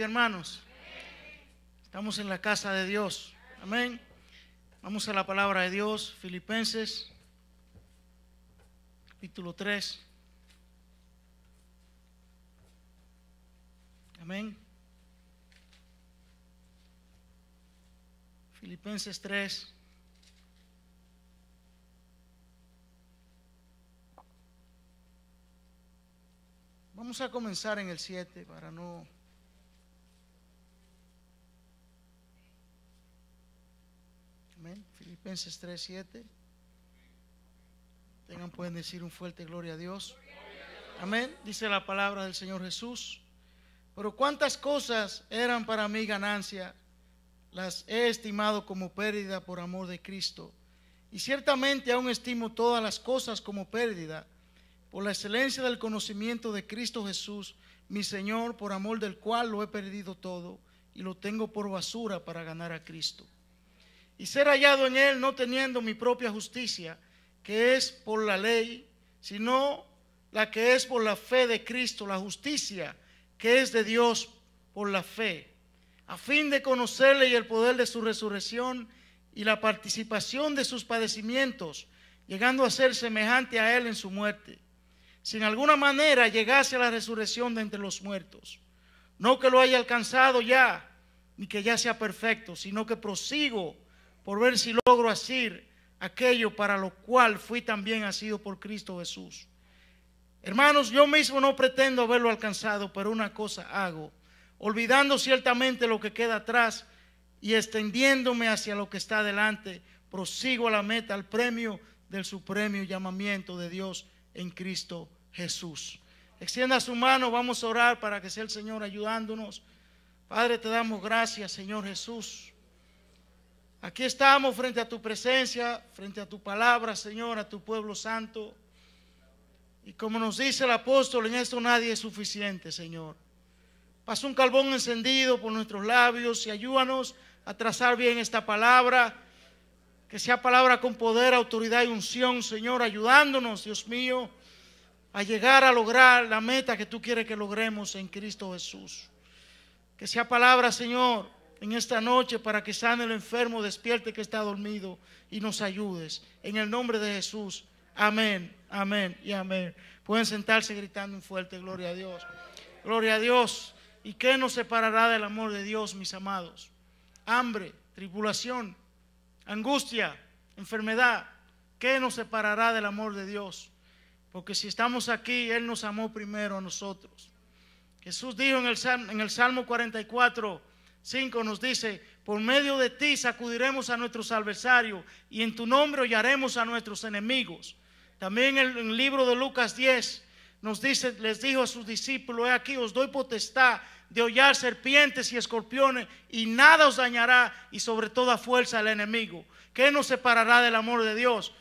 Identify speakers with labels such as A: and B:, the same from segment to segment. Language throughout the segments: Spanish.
A: hermanos. Estamos en la casa de Dios. Amén. Vamos a la palabra de Dios, Filipenses, capítulo 3. Amén. Filipenses 3. Vamos a comenzar en el 7 para no Filipenses 3:7. Tengan, pueden decir un fuerte gloria a Dios. Amén. Dice la palabra del Señor Jesús. Pero cuántas cosas eran para mí ganancia, las he estimado como pérdida por amor de Cristo. Y ciertamente aún estimo todas las cosas como pérdida por la excelencia del conocimiento de Cristo Jesús, mi Señor, por amor del cual lo he perdido todo y lo tengo por basura para ganar a Cristo y ser hallado en él no teniendo mi propia justicia, que es por la ley, sino la que es por la fe de Cristo, la justicia que es de Dios por la fe, a fin de conocerle y el poder de su resurrección y la participación de sus padecimientos, llegando a ser semejante a él en su muerte, sin alguna manera llegase a la resurrección de entre los muertos. No que lo haya alcanzado ya, ni que ya sea perfecto, sino que prosigo por ver si logro hacer aquello para lo cual fui también asido por Cristo Jesús. Hermanos, yo mismo no pretendo haberlo alcanzado, pero una cosa hago, olvidando ciertamente lo que queda atrás y extendiéndome hacia lo que está delante, prosigo a la meta, al premio del supremo llamamiento de Dios en Cristo Jesús. Extienda su mano, vamos a orar para que sea el Señor ayudándonos. Padre, te damos gracias, Señor Jesús Aquí estamos frente a tu presencia, frente a tu palabra, Señor, a tu pueblo santo. Y como nos dice el apóstol, en esto nadie es suficiente, Señor. Pasa un carbón encendido por nuestros labios y ayúdanos a trazar bien esta palabra, que sea palabra con poder, autoridad y unción, Señor, ayudándonos, Dios mío, a llegar a lograr la meta que tú quieres que logremos en Cristo Jesús. Que sea palabra, Señor, en esta noche para que sane el enfermo, despierte que está dormido y nos ayudes. En el nombre de Jesús. Amén, amén y amén. Pueden sentarse gritando en fuerte, gloria a Dios. Gloria a Dios. ¿Y qué nos separará del amor de Dios, mis amados? Hambre, tribulación, angustia, enfermedad. ¿Qué nos separará del amor de Dios? Porque si estamos aquí, Él nos amó primero a nosotros. Jesús dijo en el, en el Salmo 44, 5 nos dice, por medio de ti sacudiremos a nuestros adversarios y en tu nombre hollaremos a nuestros enemigos. También en el libro de Lucas 10 nos dice, les dijo a sus discípulos, he aquí os doy potestad de hollar serpientes y escorpiones y nada os dañará y sobre toda fuerza el enemigo. ¿Qué nos separará del amor de Dios?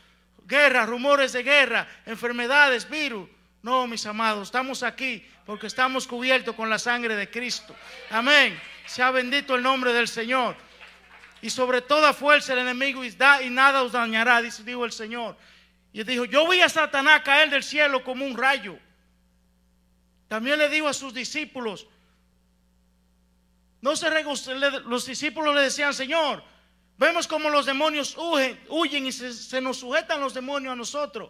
A: Guerra, rumores de guerra, enfermedades, virus. No, mis amados, estamos aquí porque estamos cubiertos con la sangre de Cristo. Amén. Sea bendito el nombre del Señor. Y sobre toda fuerza el enemigo y, y nada os dañará, dijo el Señor. Y dijo, yo vi a Satanás caer del cielo como un rayo. También le digo a sus discípulos, no se los discípulos le decían, Señor, vemos como los demonios huyen, y se, se, nos sujetan los demonios a nosotros.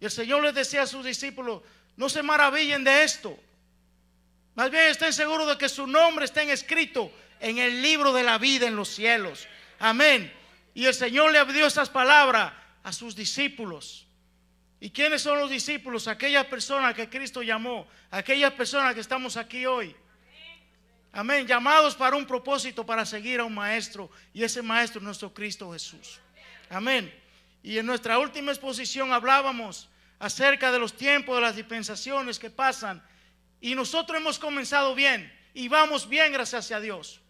A: Y el Señor les decía a sus discípulos, no se maravillen de esto, más bien estén seguros de que su nombre está escrito en el libro de la vida en los cielos. Amén. Y el Señor le dio esas palabras a sus discípulos. ¿Y quiénes son los discípulos? Aquellas personas que Cristo llamó, aquellas personas que estamos aquí hoy. Amén. Llamados para un propósito, para seguir a un maestro. Y ese maestro es nuestro Cristo Jesús. Amén. Y en nuestra última exposición hablábamos acerca de los tiempos, de las dispensaciones que pasan y nosotros hemos comenzado bien y vamos bien, gracias a Dios.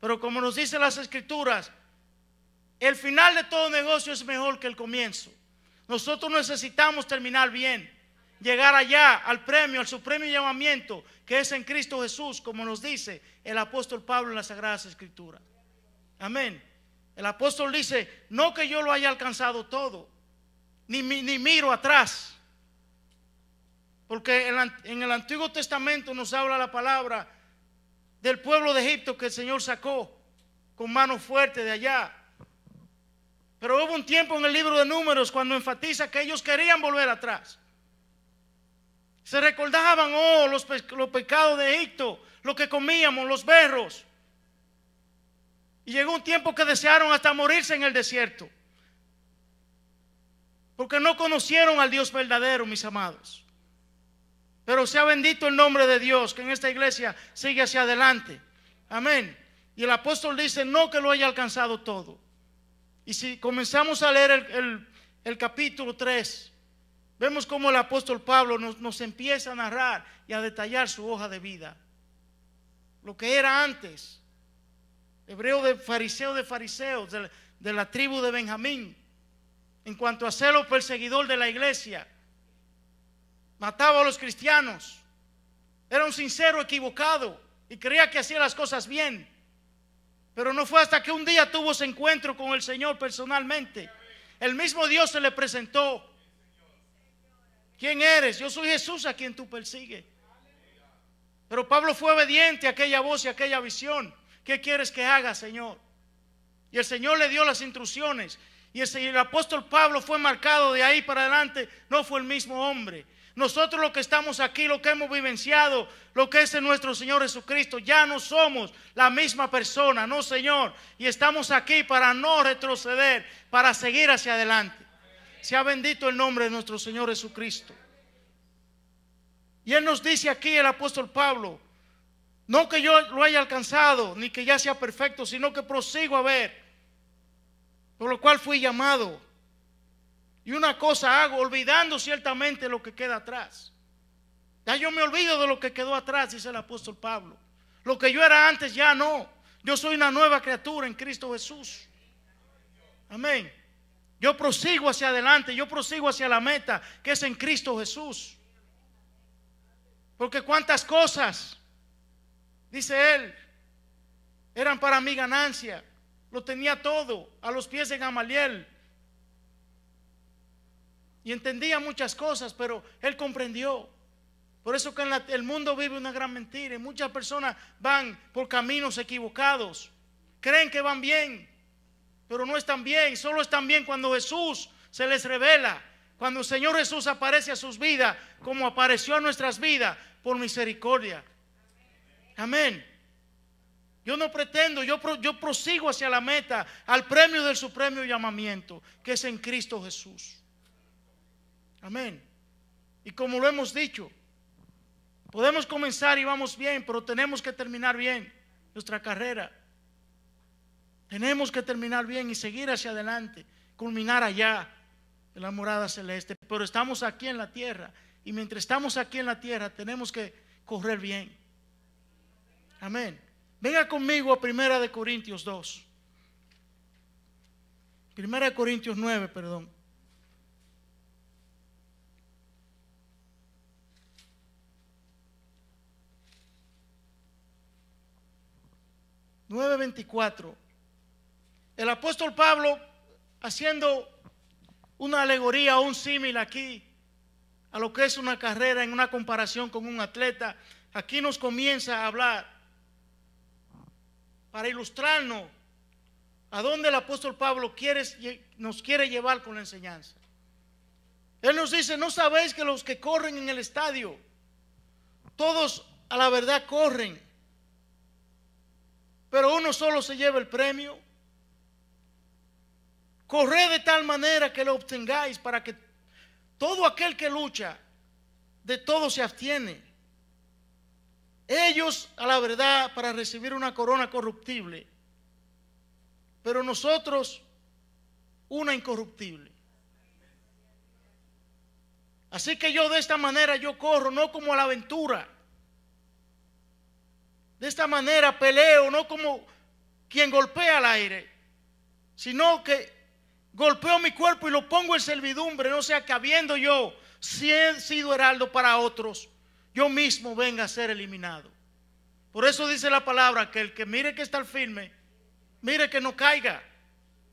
A: Pero como nos dicen las escrituras, el final de todo negocio es mejor que el comienzo. Nosotros necesitamos terminar bien, llegar allá al premio, al supremo llamamiento que es en Cristo Jesús, como nos dice el apóstol Pablo en las Sagradas Escrituras. Amén. El apóstol dice, no que yo lo haya alcanzado todo, ni, ni miro atrás porque en el Antiguo Testamento nos habla la palabra del pueblo de Egipto que el Señor sacó con mano fuerte de allá. Pero hubo un tiempo en el libro de números cuando enfatiza que ellos querían volver atrás. Se recordaban, oh, los, los pecados de Egipto, lo que comíamos, los berros. Y llegó un tiempo que desearon hasta morirse en el desierto. Porque no conocieron al Dios verdadero, mis amados. Pero sea bendito el nombre de Dios, que en esta iglesia sigue hacia adelante. Amén. Y el apóstol dice, no que lo haya alcanzado todo. Y si comenzamos a leer el, capítulo 3, vemos cómo el apóstol Pablo nos, empieza a narrar y a detallar su hoja de vida. Lo que era antes, hebreo de fariseo de fariseos, de, la tribu de Benjamín, en cuanto a ser perseguidor de la iglesia mataba a los cristianos. Era un sincero equivocado y creía que hacía las cosas bien. Pero no fue hasta que un día tuvo ese encuentro con el Señor personalmente. El mismo Dios se le presentó. ¿Quién eres? Yo soy Jesús a quien tú persigues. Pero Pablo fue obediente a aquella voz y a aquella visión. ¿Qué quieres que haga, Señor? Y el Señor le dio las instrucciones. Y el, el apóstol Pablo fue marcado de ahí para adelante. No fue el mismo hombre. Nosotros lo que estamos aquí, lo que hemos vivenciado, lo que es en nuestro Señor Jesucristo, ya no somos la misma persona, no Señor. Y estamos aquí para no retroceder, para seguir hacia adelante. Sea bendito el nombre de nuestro Señor Jesucristo. Y Él nos dice aquí el apóstol Pablo, no que yo lo haya alcanzado, ni que ya sea perfecto, sino que prosigo a ver, por lo cual fui llamado y una cosa hago, olvidando ciertamente lo que queda atrás. Ya yo me olvido de lo que quedó atrás, dice el apóstol Pablo. Lo que yo era antes ya no. Yo soy una nueva criatura en Cristo Jesús. Amén. Yo prosigo hacia adelante, yo prosigo hacia la meta que es en Cristo Jesús. Porque cuántas cosas, dice él, eran para mi ganancia. Lo tenía todo a los pies de Gamaliel, y entendía muchas cosas, pero él comprendió. Por eso que en el mundo vive una gran mentira y muchas personas van por caminos equivocados. Creen que van bien, pero no están bien. Solo están bien cuando Jesús se les revela. Cuando el Señor Jesús aparece a sus vidas, como apareció a nuestras vidas, por misericordia. Amén. Yo no pretendo, yo, yo prosigo hacia la meta, al premio del supremo llamamiento, que es en Cristo Jesús. Amén. Y como lo hemos dicho, podemos comenzar y vamos bien, pero tenemos que terminar bien nuestra carrera. Tenemos que terminar bien y seguir hacia adelante, culminar allá en la morada celeste. Pero estamos aquí en la tierra y mientras estamos aquí en la tierra tenemos que correr bien. Amén. Venga conmigo a Primera de Corintios 2. Primera de Corintios 9, perdón. 9:24. El apóstol Pablo, haciendo una alegoría o un símil aquí a lo que es una carrera en una comparación con un atleta, aquí nos comienza a hablar para ilustrarnos a dónde el apóstol Pablo quiere, nos quiere llevar con la enseñanza. Él nos dice, no sabéis que los que corren en el estadio, todos a la verdad corren pero uno solo se lleva el premio. Corred de tal manera que lo obtengáis para que todo aquel que lucha de todo se abstiene. Ellos a la verdad para recibir una corona corruptible, pero nosotros una incorruptible. Así que yo de esta manera yo corro, no como a la aventura, de esta manera peleo, no como quien golpea al aire, sino que golpeo mi cuerpo y lo pongo en servidumbre, no sea que habiendo yo si sido heraldo para otros, yo mismo venga a ser eliminado. Por eso dice la palabra que el que mire que está firme, mire que no caiga.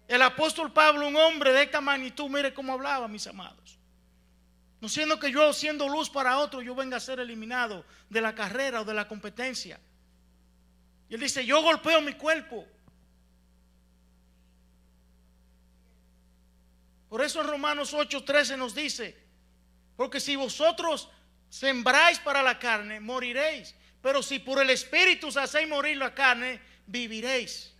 A: El apóstol Pablo, un hombre de esta magnitud, mire cómo hablaba, mis amados. No siendo que yo, siendo luz para otros, yo venga a ser eliminado de la carrera o de la competencia. Y él dice, yo golpeo mi cuerpo. Por eso en Romanos 8:13 nos dice, porque si vosotros sembráis para la carne, moriréis. Pero si por el Espíritu os hacéis morir la carne, viviréis.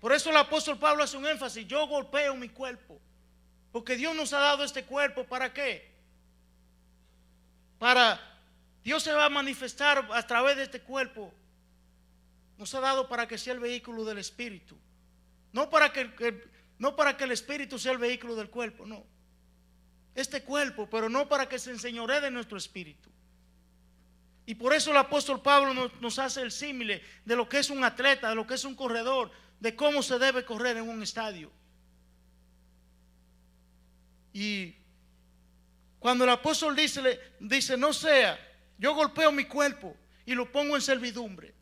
A: Por eso el apóstol Pablo hace un énfasis, yo golpeo mi cuerpo. Porque Dios nos ha dado este cuerpo, ¿para qué? Para Dios se va a manifestar a través de este cuerpo nos ha dado para que sea el vehículo del espíritu. No para que, no para que el espíritu sea el vehículo del cuerpo, no. Este cuerpo, pero no para que se enseñore de nuestro espíritu. Y por eso el apóstol Pablo nos, hace el símile de lo que es un atleta, de lo que es un corredor, de cómo se debe correr en un estadio. Y cuando el apóstol dice, dice, no sea, yo golpeo mi cuerpo y lo pongo en servidumbre.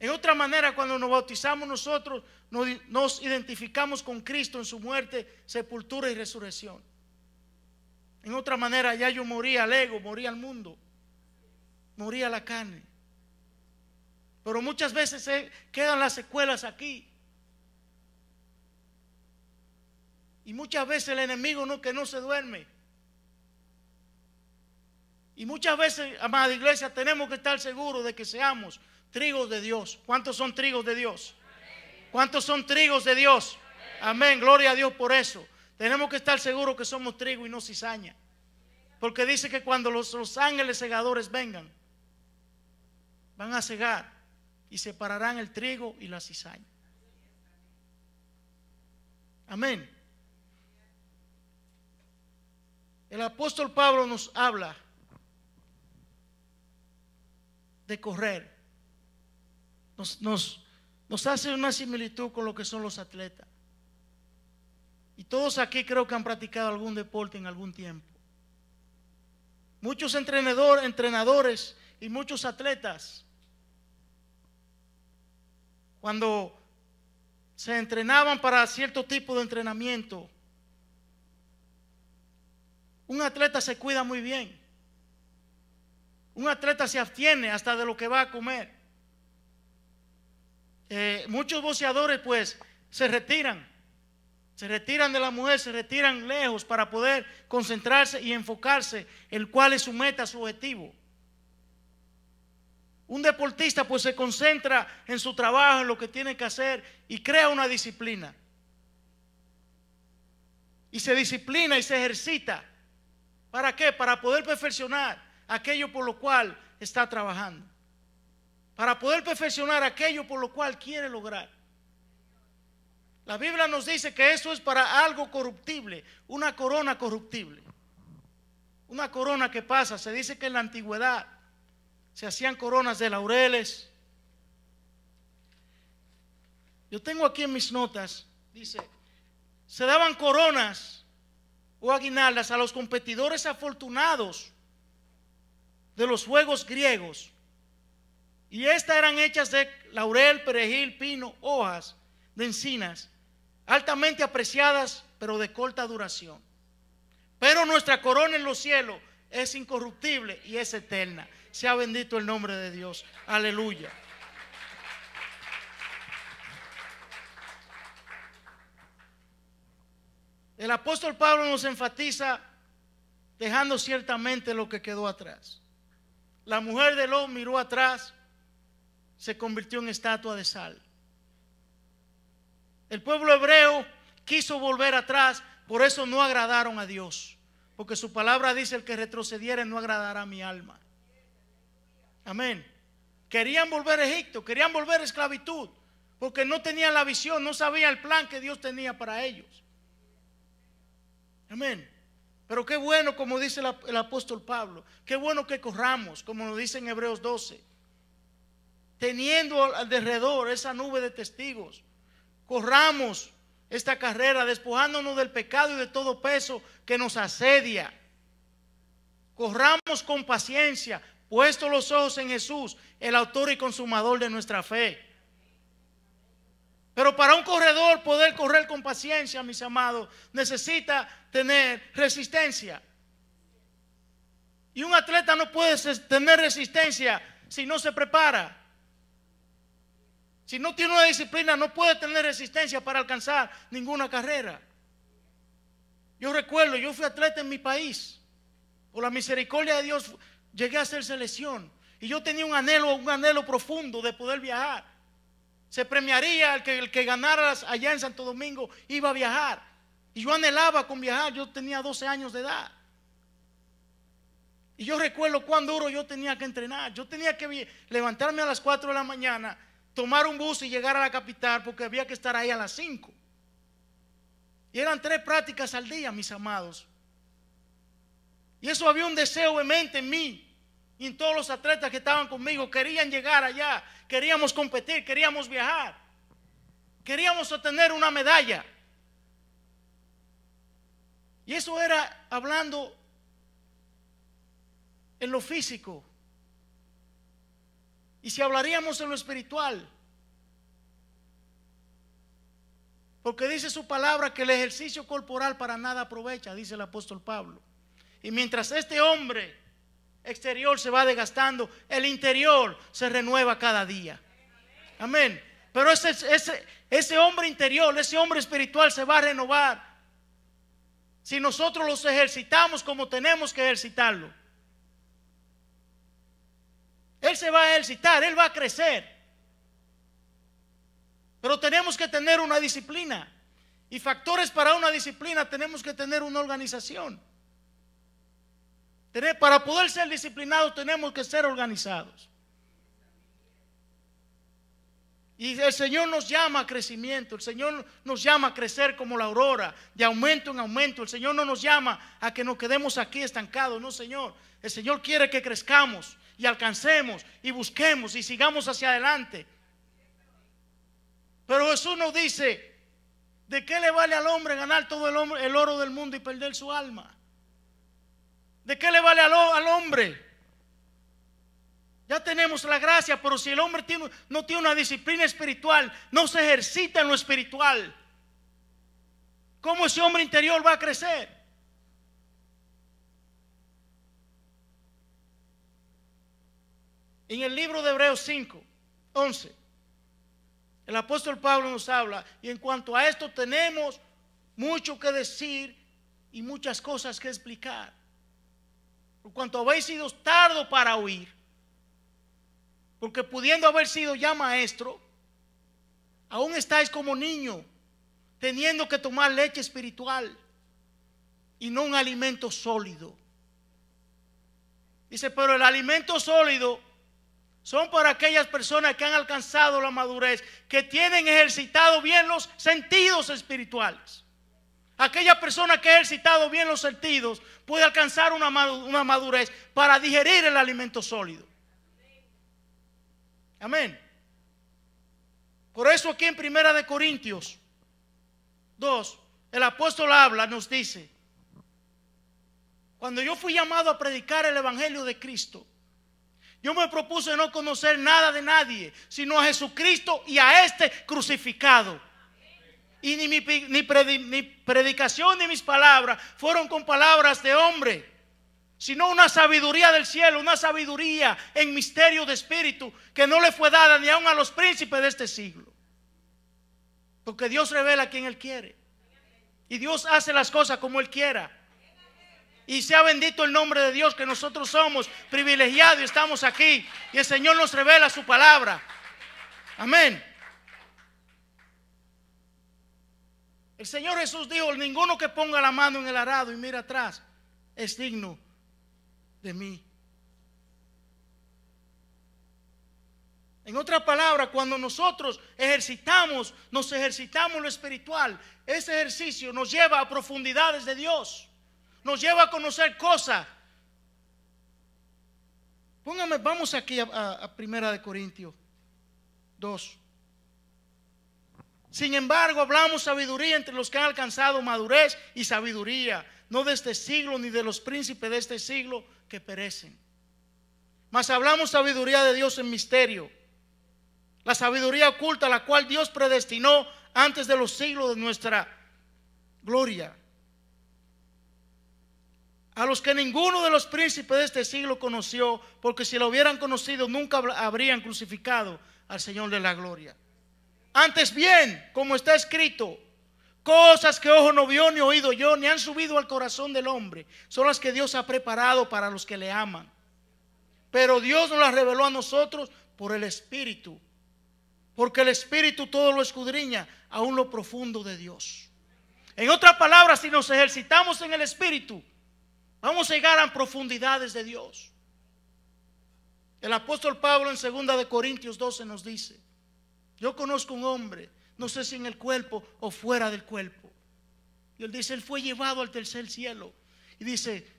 A: En otra manera, cuando nos bautizamos nosotros, nos, identificamos con Cristo en su muerte, sepultura y resurrección. En otra manera, ya yo moría al ego, moría al mundo, moría la carne. Pero muchas veces eh, quedan las secuelas aquí. Y muchas veces el enemigo no que no se duerme. Y muchas veces, amada iglesia, tenemos que estar seguros de que seamos trigos de Dios. ¿Cuántos son trigos de Dios? ¿Cuántos son trigos de Dios? Amén, gloria a Dios por eso. Tenemos que estar seguros que somos trigo y no cizaña. Porque dice que cuando los, ángeles segadores vengan, van a cegar y separarán el trigo y la cizaña. Amén. El apóstol Pablo nos habla de correr nos, hace una similitud con lo que son los atletas. Y todos aquí creo que han practicado algún deporte en algún tiempo. Muchos entrenador, entrenadores y muchos atletas, cuando se entrenaban para cierto tipo de entrenamiento, un atleta se cuida muy bien. Un atleta se abstiene hasta de lo que va a comer. Eh, muchos boceadores pues se retiran, se retiran de la mujer, se retiran lejos para poder concentrarse y enfocarse, el cual es su meta, su objetivo. Un deportista pues se concentra en su trabajo, en lo que tiene que hacer y crea una disciplina. Y se disciplina y se ejercita. ¿Para qué? Para poder perfeccionar aquello por lo cual está trabajando para poder perfeccionar aquello por lo cual quiere lograr. La Biblia nos dice que eso es para algo corruptible, una corona corruptible. Una corona que pasa, se dice que en la antigüedad se hacían coronas de laureles. Yo tengo aquí en mis notas, dice, se daban coronas o aguinaldas a los competidores afortunados de los juegos griegos y estas eran hechas de laurel, perejil, pino, hojas de encinas, altamente apreciadas, pero de corta duración. Pero nuestra corona en los cielos es incorruptible y es eterna. Sea bendito el nombre de Dios. Aleluya. El apóstol Pablo nos enfatiza dejando ciertamente lo que quedó atrás. La mujer de Ló miró atrás se convirtió en estatua de sal. El pueblo hebreo quiso volver atrás, por eso no agradaron a Dios, porque su palabra dice el que retrocediere no agradará a mi alma. Amén. Querían volver a Egipto, querían volver a esclavitud, porque no tenían la visión, no sabían el plan que Dios tenía para ellos. Amén. Pero qué bueno, como dice el, apóstol Pablo, qué bueno que corramos, como lo dice en Hebreos 12 teniendo alrededor esa nube de testigos. Corramos esta carrera despojándonos del pecado y de todo peso que nos asedia. Corramos con paciencia, puestos los ojos en Jesús, el autor y consumador de nuestra fe. Pero para un corredor poder correr con paciencia, mis amados, necesita tener resistencia. Y un atleta no puede tener resistencia si no se prepara. Si no tiene una disciplina, no puede tener resistencia para alcanzar ninguna carrera. Yo recuerdo, yo fui atleta en mi país. Por la misericordia de Dios llegué a hacer selección. Y yo tenía un anhelo, un anhelo profundo de poder viajar. Se premiaría el que, el que ganara allá en Santo Domingo, iba a viajar. Y yo anhelaba con viajar, yo tenía 12 años de edad. Y yo recuerdo cuán duro yo tenía que entrenar. Yo tenía que levantarme a las 4 de la mañana tomar un bus y llegar a la capital porque había que estar ahí a las 5. Y eran tres prácticas al día, mis amados. Y eso había un deseo mente en mí y en todos los atletas que estaban conmigo. Querían llegar allá, queríamos competir, queríamos viajar, queríamos obtener una medalla. Y eso era hablando en lo físico. Y si hablaríamos en lo espiritual, porque dice su palabra que el ejercicio corporal para nada aprovecha, dice el apóstol Pablo. Y mientras este hombre exterior se va desgastando, el interior se renueva cada día. Amén. Pero ese, ese hombre interior, ese hombre espiritual se va a renovar si nosotros los ejercitamos como tenemos que ejercitarlo. Él se va a ejercitar, Él va a crecer. Pero tenemos que tener una disciplina. Y factores para una disciplina tenemos que tener una organización. Para poder ser disciplinados tenemos que ser organizados. Y el Señor nos llama a crecimiento, el Señor nos llama a crecer como la aurora, de aumento en aumento. El Señor no nos llama a que nos quedemos aquí estancados, no Señor. El Señor quiere que crezcamos y alcancemos y busquemos y sigamos hacia adelante. Pero Jesús nos dice, ¿de qué le vale al hombre ganar todo el, oro del mundo y perder su alma? ¿De qué le vale al, hombre? Ya tenemos la gracia, pero si el hombre no tiene una disciplina espiritual, no se ejercita en lo espiritual, ¿cómo ese hombre interior va a crecer? En el libro de Hebreos 5, 11, el apóstol Pablo nos habla, y en cuanto a esto tenemos mucho que decir y muchas cosas que explicar. Por cuanto habéis sido tardo para oír, porque pudiendo haber sido ya maestro, aún estáis como niño, teniendo que tomar leche espiritual y no un alimento sólido. Dice, pero el alimento sólido son para aquellas personas que han alcanzado la madurez, que tienen ejercitado bien los sentidos espirituales. Aquella persona que ha ejercitado bien los sentidos puede alcanzar una, una madurez para digerir el alimento sólido. Amén. Por eso aquí en Primera de Corintios 2, el apóstol habla, nos dice, cuando yo fui llamado a predicar el Evangelio de Cristo, yo me propuse no conocer nada de nadie, sino a Jesucristo y a este crucificado. Y ni mi, predicación ni mis palabras fueron con palabras de hombre, sino una sabiduría del cielo, una sabiduría en misterio de espíritu que no le fue dada ni aun a los príncipes de este siglo. Porque Dios revela a quien Él quiere. Y Dios hace las cosas como Él quiera. Y sea bendito el nombre de Dios que nosotros somos privilegiados y estamos aquí. Y el Señor nos revela su palabra. Amén. El Señor Jesús dijo, ninguno que ponga la mano en el arado y mira atrás es digno de mí. En otra palabra, cuando nosotros ejercitamos, nos ejercitamos lo espiritual, ese ejercicio nos lleva a profundidades de Dios nos lleva a conocer cosas. Póngame, vamos aquí a, Primera de Corintios 2. Sin embargo, hablamos sabiduría entre los que han alcanzado madurez y sabiduría, no de este siglo ni de los príncipes de este siglo que perecen. Mas hablamos sabiduría de Dios en misterio, la sabiduría oculta la cual Dios predestinó antes de los siglos de nuestra gloria, a los que ninguno de los príncipes de este siglo conoció, porque si lo hubieran conocido nunca habrían crucificado al Señor de la gloria. Antes bien, como está escrito, cosas que ojo no vio ni oído yo, ni han subido al corazón del hombre, son las que Dios ha preparado para los que le aman. Pero Dios nos las reveló a nosotros por el Espíritu, porque el Espíritu todo lo escudriña, aún lo profundo de Dios. En otras palabras, si nos ejercitamos en el Espíritu, Vamos a llegar a profundidades de Dios. El apóstol Pablo en 2 de Corintios 12 nos dice, yo conozco un hombre, no sé si en el cuerpo o fuera del cuerpo. Y él dice, él fue llevado al tercer cielo. Y dice,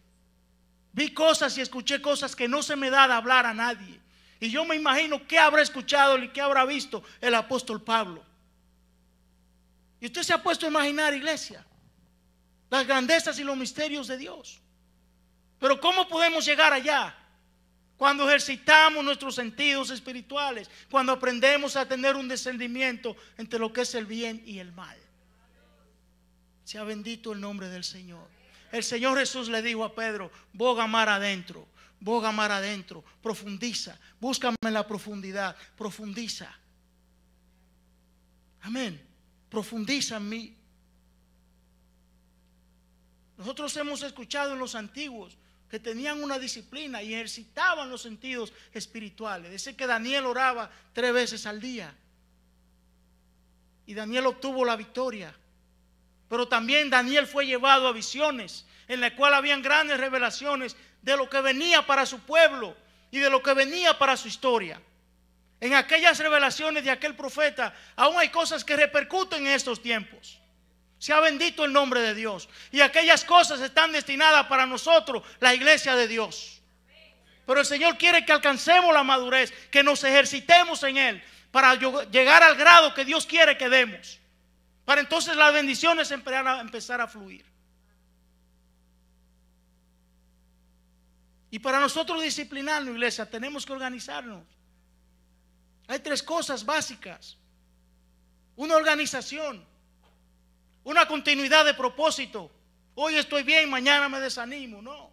A: vi cosas y escuché cosas que no se me da de hablar a nadie. Y yo me imagino qué habrá escuchado y qué habrá visto el apóstol Pablo. Y usted se ha puesto a imaginar, iglesia, las grandezas y los misterios de Dios. Pero ¿cómo podemos llegar allá? Cuando ejercitamos nuestros sentidos espirituales, cuando aprendemos a tener un discernimiento entre lo que es el bien y el mal. Sea bendito el nombre del Señor. El Señor Jesús le dijo a Pedro, boga mar adentro, boga mar adentro, profundiza, búscame en la profundidad, profundiza. Amén, profundiza en mí. Nosotros hemos escuchado en los antiguos que tenían una disciplina y ejercitaban los sentidos espirituales. Dice que Daniel oraba tres veces al día. Y Daniel obtuvo la victoria. Pero también Daniel fue llevado a visiones en las cuales habían grandes revelaciones de lo que venía para su pueblo y de lo que venía para su historia. En aquellas revelaciones de aquel profeta aún hay cosas que repercuten en estos tiempos. Sea bendito el nombre de Dios. Y aquellas cosas están destinadas para nosotros, la iglesia de Dios. Pero el Señor quiere que alcancemos la madurez, que nos ejercitemos en Él para llegar al grado que Dios quiere que demos. Para entonces las bendiciones empezar a fluir. Y para nosotros disciplinarnos, iglesia, tenemos que organizarnos. Hay tres cosas básicas. Una organización una continuidad de propósito. Hoy estoy bien, mañana me desanimo. No.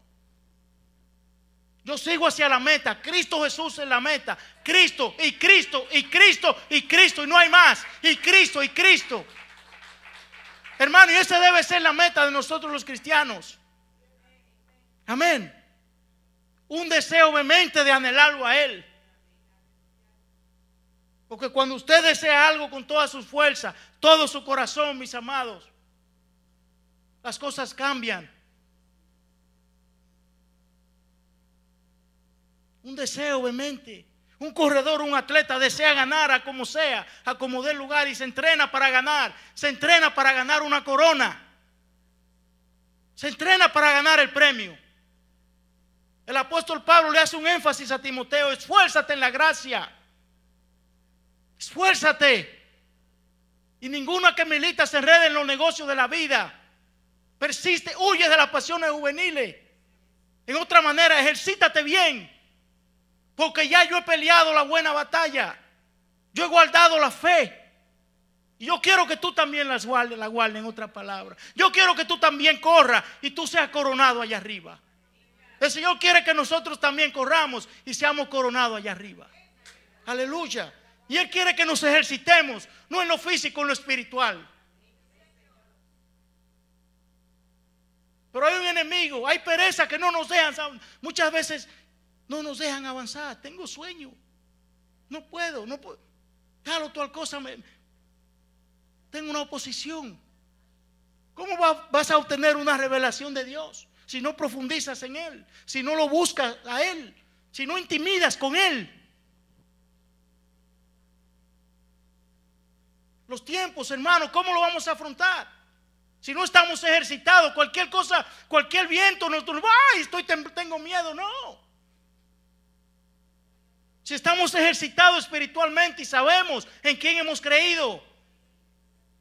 A: Yo sigo hacia la meta. Cristo Jesús es la meta. Cristo y Cristo y Cristo y Cristo. Y no hay más. Y Cristo y Cristo. Hermano, y esa debe ser la meta de nosotros los cristianos. Amén. Un deseo vehemente de anhelarlo a Él. Porque cuando usted desea algo con toda su fuerza, todo su corazón, mis amados, las cosas cambian. Un deseo obviamente. Un corredor, un atleta desea ganar a como sea, a como dé lugar y se entrena para ganar. Se entrena para ganar una corona. Se entrena para ganar el premio. El apóstol Pablo le hace un énfasis a Timoteo, esfuérzate en la gracia Esfuérzate. Y ninguno que milita se enrede en los negocios de la vida. Persiste, huye de las pasiones juveniles. En otra manera, ejercítate bien. Porque ya yo he peleado la buena batalla. Yo he guardado la fe. Y yo quiero que tú también las guardes, la guardes en otra palabra Yo quiero que tú también corras y tú seas coronado allá arriba. El Señor quiere que nosotros también corramos y seamos coronados allá arriba. Aleluya. Y Él quiere que nos ejercitemos, no en lo físico, en lo espiritual. Pero hay un enemigo, hay pereza que no nos dejan, muchas veces no nos dejan avanzar. Tengo sueño, no puedo, no puedo. tal cosa, tengo una oposición. ¿Cómo vas a obtener una revelación de Dios si no profundizas en Él, si no lo buscas a Él, si no intimidas con Él? Los tiempos, hermanos, ¿cómo lo vamos a afrontar? Si no estamos ejercitados, cualquier cosa, cualquier viento, nos, ay, estoy, tengo miedo, no. Si estamos ejercitados espiritualmente y sabemos en quién hemos creído.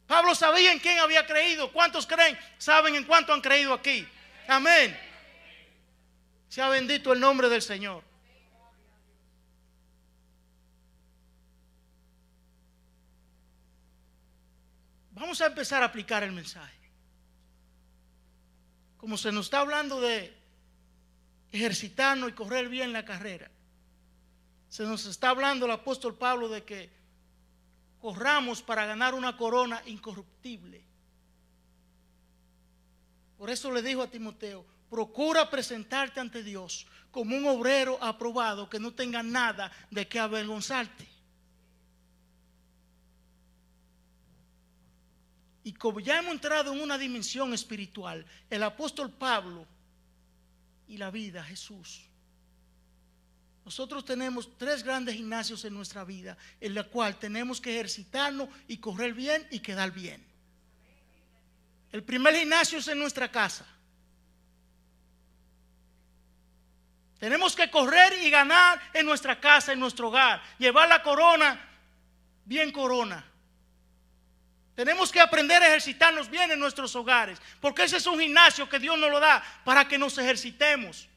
A: Pablo sabía en quién había creído. ¿Cuántos creen? ¿Saben en cuánto han creído aquí? Amén. Sea bendito el nombre del Señor. Vamos a empezar a aplicar el mensaje. Como se nos está hablando de ejercitarnos y correr bien la carrera, se nos está hablando el apóstol Pablo de que corramos para ganar una corona incorruptible. Por eso le dijo a Timoteo, procura presentarte ante Dios como un obrero aprobado que no tenga nada de qué avergonzarte. Y como ya hemos entrado en una dimensión espiritual, el apóstol Pablo y la vida, Jesús. Nosotros tenemos tres grandes gimnasios en nuestra vida, en la cual tenemos que ejercitarnos y correr bien y quedar bien. El primer gimnasio es en nuestra casa. Tenemos que correr y ganar en nuestra casa, en nuestro hogar, llevar la corona bien corona. Tenemos que ejercitarnos bien en nuestros hogares. Porque ese es un gimnasio que Dios nos lo da para que nos ejercitemos.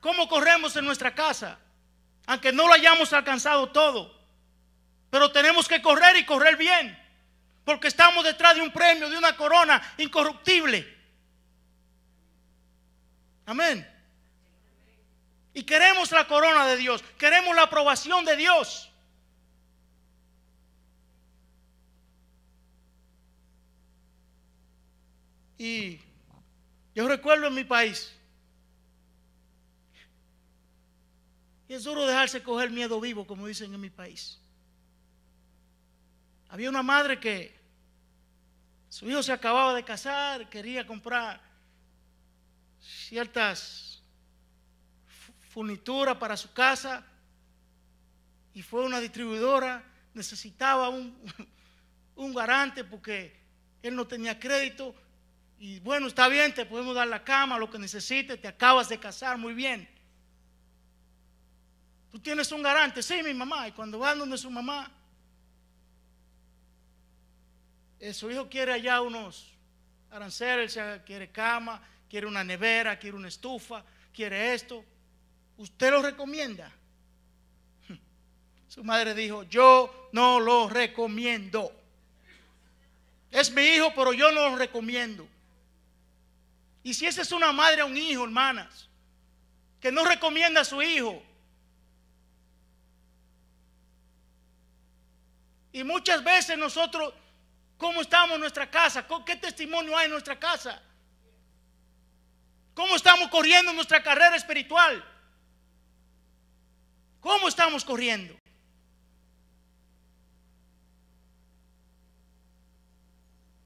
A: ¿Cómo corremos en nuestra casa? Aunque no lo hayamos alcanzado todo. Pero tenemos que correr y correr bien. Porque estamos detrás de un premio, de una corona incorruptible. Amén. Y queremos la corona de Dios. Queremos la aprobación de Dios. Y yo recuerdo en mi país, y es duro dejarse coger miedo vivo, como dicen en mi país. Había una madre que su hijo se acababa de casar, quería comprar ciertas funitura para su casa y fue una distribuidora, necesitaba un garante porque él no tenía crédito y bueno, está bien, te podemos dar la cama, lo que necesites, te acabas de casar, muy bien. Tú tienes un garante, sí, mi mamá. Y cuando van donde su mamá, eh, su hijo quiere allá unos aranceles, quiere cama, quiere una nevera, quiere una estufa, quiere esto. ¿Usted lo recomienda? Su madre dijo, yo no lo recomiendo. Es mi hijo, pero yo no lo recomiendo. Y si esa es una madre a un hijo, hermanas, que no recomienda a su hijo, y muchas veces nosotros, ¿cómo estamos en nuestra casa? ¿Qué testimonio hay en nuestra casa? ¿Cómo estamos corriendo nuestra carrera espiritual? ¿Cómo estamos corriendo?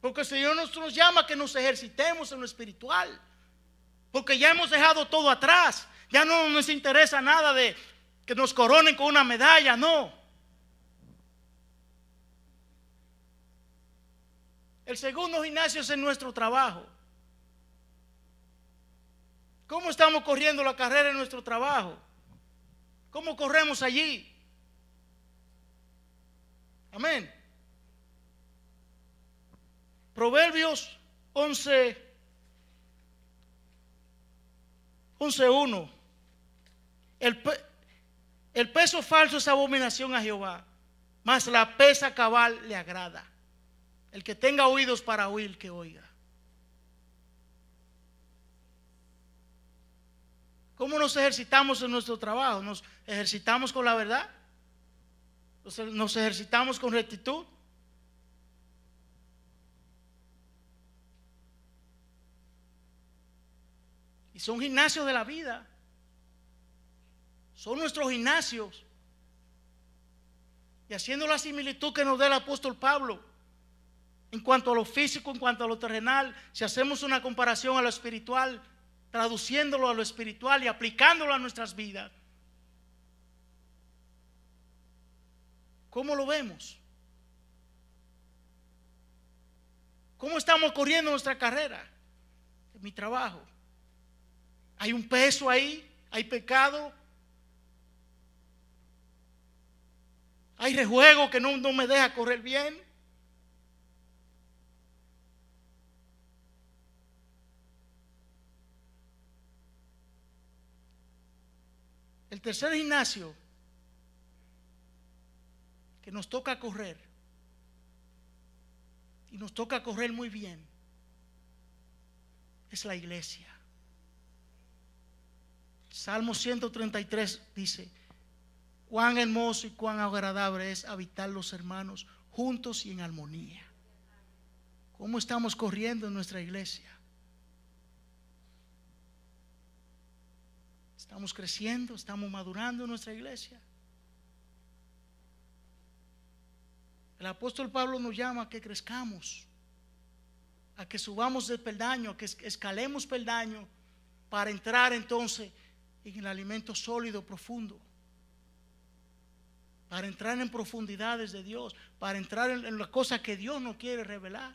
A: Porque el Señor nos, nos llama que nos ejercitemos en lo espiritual. Porque ya hemos dejado todo atrás. Ya no nos interesa nada de que nos coronen con una medalla, no. El segundo gimnasio es en nuestro trabajo. ¿Cómo estamos corriendo la carrera en nuestro trabajo? ¿Cómo corremos allí? Amén. Proverbios 11, 11.1. El, el peso falso es abominación a Jehová, mas la pesa cabal le agrada. El que tenga oídos para oír, que oiga. ¿Cómo nos ejercitamos en nuestro trabajo? ¿Nos ejercitamos con la verdad? ¿Nos ejercitamos con rectitud? Y son gimnasios de la vida. Son nuestros gimnasios. Y haciendo la similitud que nos da el apóstol Pablo, en cuanto a lo físico, en cuanto a lo terrenal, si hacemos una comparación a lo espiritual, traduciéndolo a lo espiritual y aplicándolo a nuestras vidas, ¿cómo lo vemos? ¿Cómo estamos corriendo nuestra carrera? Mi trabajo. Hay un peso ahí, hay pecado, hay rejuego que no, no me deja correr bien. El tercer gimnasio que nos toca correr, y nos toca correr muy bien, es la iglesia. Salmo 133 dice, cuán hermoso y cuán agradable es habitar los hermanos juntos y en armonía. ¿Cómo estamos corriendo en nuestra iglesia? Estamos creciendo, estamos madurando en nuestra iglesia. El apóstol Pablo nos llama a que crezcamos, a que subamos de peldaño, a que escalemos peldaño para entrar entonces en el alimento sólido, profundo. Para entrar en profundidades de Dios, para entrar en, las cosas que Dios no quiere revelar.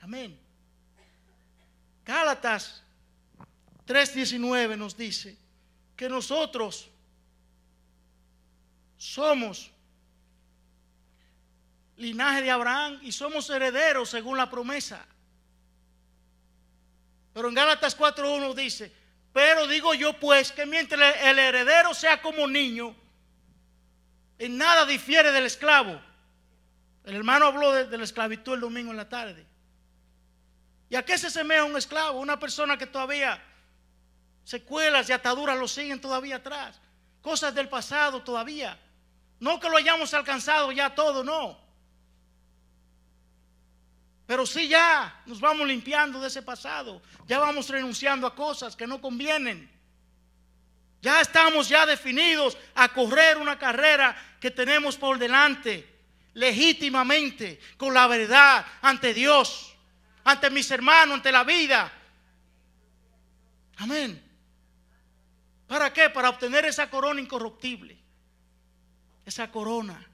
A: Amén. Gálatas 3:19 nos dice que nosotros somos linaje de Abraham y somos herederos según la promesa. Pero en Gálatas 4.1 dice, pero digo yo pues que mientras el heredero sea como niño, en nada difiere del esclavo. El hermano habló de, la esclavitud el domingo en la tarde. ¿Y a qué se semeja un esclavo? Una persona que todavía secuelas y ataduras lo siguen todavía atrás. Cosas del pasado todavía. No que lo hayamos alcanzado ya todo, no. Pero sí ya nos vamos limpiando de ese pasado. Ya vamos renunciando a cosas que no convienen. Ya estamos ya definidos a correr una carrera que tenemos por delante, legítimamente, con la verdad, ante Dios, ante mis hermanos, ante la vida. Amén. ¿Para qué? Para obtener esa corona incorruptible. Esa corona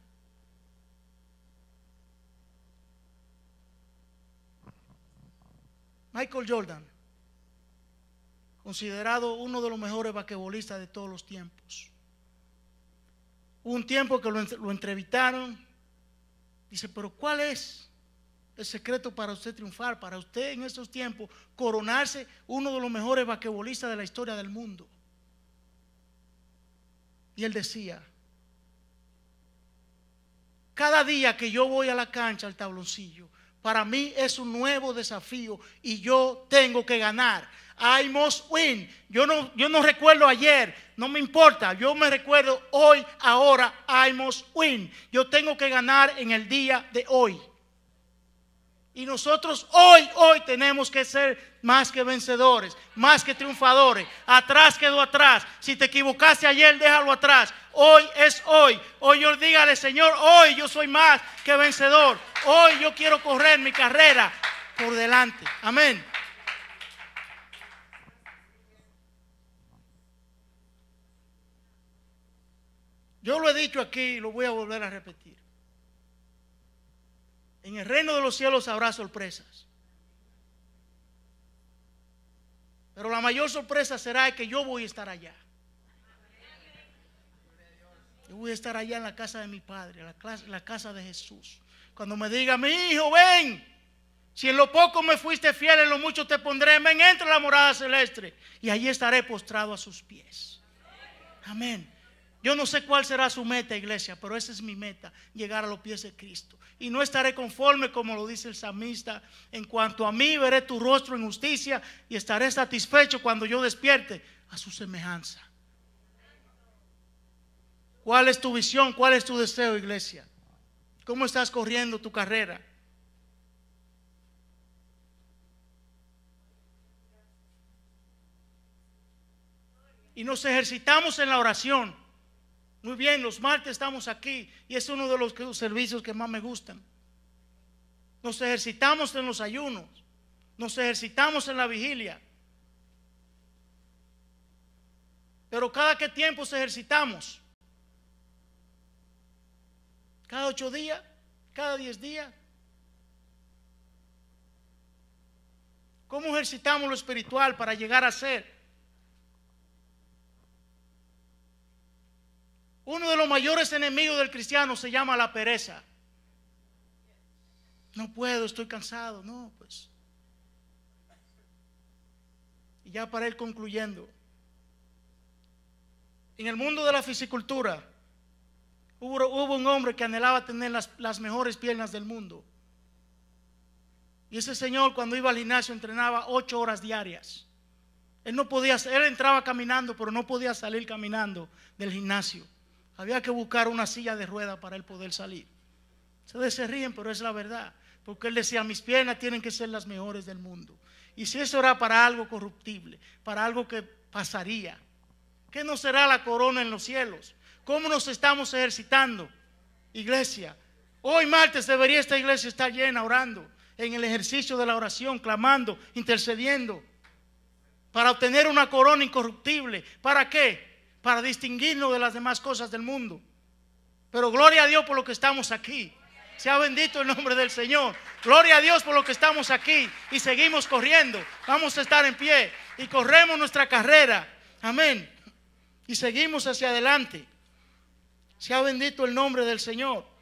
A: Michael Jordan, considerado uno de los mejores basquetbolistas de todos los tiempos. un tiempo que lo, entrevistaron. Dice, pero ¿cuál es el secreto para usted triunfar? Para usted en esos tiempos coronarse uno de los mejores basquetbolistas de la historia del mundo. Y él decía, cada día que yo voy a la cancha, al tabloncillo, para mí es un nuevo desafío y yo tengo que ganar. I must win. Yo no, yo no recuerdo ayer, no me importa. Yo me recuerdo hoy, ahora. I must win. Yo tengo que ganar en el día de hoy. Y nosotros hoy, hoy tenemos que ser más que vencedores, más que triunfadores. Atrás quedó atrás. Si te equivocaste ayer, déjalo atrás. Hoy es hoy. Hoy yo dígale, Señor, hoy yo soy más que vencedor. Hoy yo quiero correr mi carrera por delante. Amén. Yo lo he dicho aquí y lo voy a volver a repetir. En el reino de los cielos habrá sorpresas. Pero la mayor sorpresa será que yo voy a estar allá. Yo voy a estar allá en la casa de mi padre, en la, la casa de Jesús. Cuando me diga, mi hijo, ven. Si en lo poco me fuiste fiel, en lo mucho te pondré. Ven, entra a la morada celeste. Y allí estaré postrado a sus pies. Amén. Yo no sé cuál será su meta, iglesia, pero esa es mi meta, llegar a los pies de Cristo. Y no estaré conforme, como lo dice el salmista, en cuanto a mí veré tu rostro en justicia y estaré satisfecho cuando yo despierte a su semejanza. ¿Cuál es tu visión? ¿Cuál es tu deseo, iglesia? ¿Cómo estás corriendo tu carrera? Y nos ejercitamos en la oración muy bien, los martes estamos aquí y es uno de los servicios que más me gustan. Nos ejercitamos en los ayunos, nos ejercitamos en la vigilia. Pero cada qué tiempo se ejercitamos? Cada ocho días, cada diez días. ¿Cómo ejercitamos lo espiritual para llegar a ser Uno de los mayores enemigos del cristiano se llama la pereza. No puedo, estoy cansado. No, pues. Y ya para ir concluyendo. En el mundo de la fisicultura, hubo, un hombre que anhelaba tener las, las mejores piernas del mundo. Y ese señor cuando iba al gimnasio entrenaba ocho horas diarias. Él no podía, él entraba caminando, pero no podía salir caminando del gimnasio. Había que buscar una silla de rueda para él poder salir. se ríen, pero es la verdad. Porque él decía, mis piernas tienen que ser las mejores del mundo. Y si eso era para algo corruptible, para algo que pasaría, ¿qué no será la corona en los cielos? ¿Cómo nos estamos ejercitando, iglesia? Hoy martes debería esta iglesia estar llena orando, en el ejercicio de la oración, clamando, intercediendo, para obtener una corona incorruptible. ¿Para qué? para distinguirnos de las demás cosas del mundo. Pero gloria a Dios por lo que estamos aquí. Sea bendito el nombre del Señor. Gloria a Dios por lo que estamos aquí y seguimos corriendo. Vamos a estar en pie y corremos nuestra carrera. Amén. Y seguimos hacia adelante. Sea bendito el nombre del Señor.